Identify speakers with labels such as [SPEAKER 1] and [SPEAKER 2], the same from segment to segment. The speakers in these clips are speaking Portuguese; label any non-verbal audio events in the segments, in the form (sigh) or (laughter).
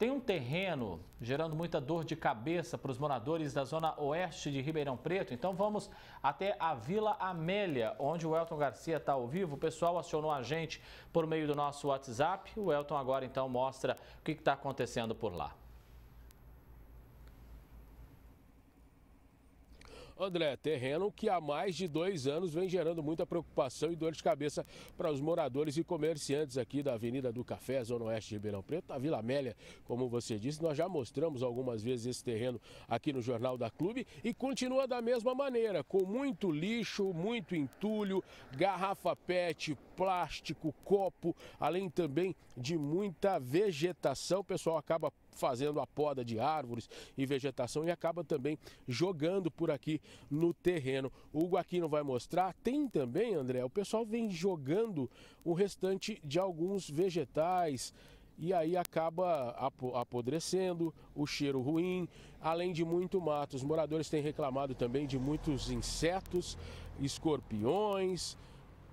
[SPEAKER 1] Tem um terreno gerando muita dor de cabeça para os moradores da zona oeste de Ribeirão Preto. Então vamos até a Vila Amélia, onde o Elton Garcia está ao vivo. O pessoal acionou a gente por meio do nosso WhatsApp. O Elton agora então mostra o que está acontecendo por lá.
[SPEAKER 2] André, terreno que há mais de dois anos vem gerando muita preocupação e dor de cabeça para os moradores e comerciantes aqui da Avenida do Café, Zona Oeste de Ribeirão Preto, da Vila Amélia, como você disse. Nós já mostramos algumas vezes esse terreno aqui no Jornal da Clube e continua da mesma maneira, com muito lixo, muito entulho, garrafa PET, plástico, copo, além também de muita vegetação. O pessoal acaba fazendo a poda de árvores e vegetação e acaba também jogando por aqui no terreno. O Guaquino vai mostrar. Tem também, André, o pessoal vem jogando o restante de alguns vegetais e aí acaba apodrecendo, o cheiro ruim, além de muito mato. Os moradores têm reclamado também de muitos insetos, escorpiões,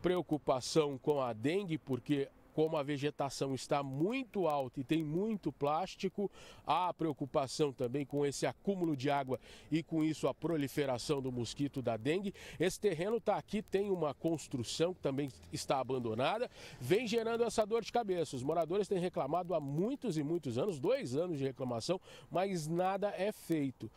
[SPEAKER 2] preocupação com a dengue, porque como a vegetação está muito alta e tem muito plástico, há preocupação também com esse acúmulo de água e com isso a proliferação do mosquito da dengue. Esse terreno está aqui, tem uma construção que também está abandonada, vem gerando essa dor de cabeça. Os moradores têm reclamado há muitos e muitos anos, dois anos de reclamação, mas nada é feito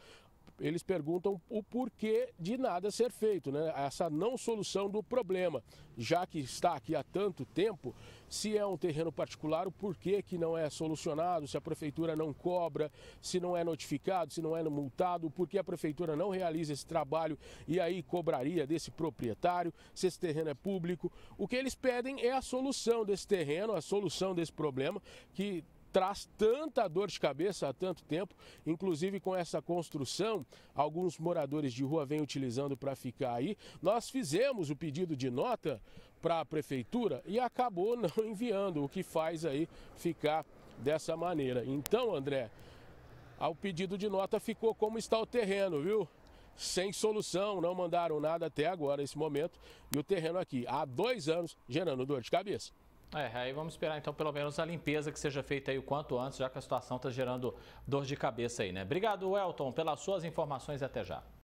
[SPEAKER 2] eles perguntam o porquê de nada ser feito, né? essa não solução do problema, já que está aqui há tanto tempo, se é um terreno particular, o porquê que não é solucionado, se a prefeitura não cobra, se não é notificado, se não é multado, por que a prefeitura não realiza esse trabalho e aí cobraria desse proprietário, se esse terreno é público. O que eles pedem é a solução desse terreno, a solução desse problema, que traz tanta dor de cabeça há tanto tempo, inclusive com essa construção, alguns moradores de rua vêm utilizando para ficar aí. Nós fizemos o pedido de nota para a prefeitura e acabou (laughs) não enviando, o que faz aí ficar dessa maneira. Então, André, ao pedido de nota ficou como está o terreno, viu? Sem solução, não mandaram nada até agora, esse momento, e o terreno aqui há dois anos
[SPEAKER 1] gerando dor de cabeça. É, aí vamos esperar então pelo menos a limpeza que seja feita aí o quanto antes, já que a situação está gerando dor de cabeça aí, né? Obrigado, Elton, pelas suas informações até já.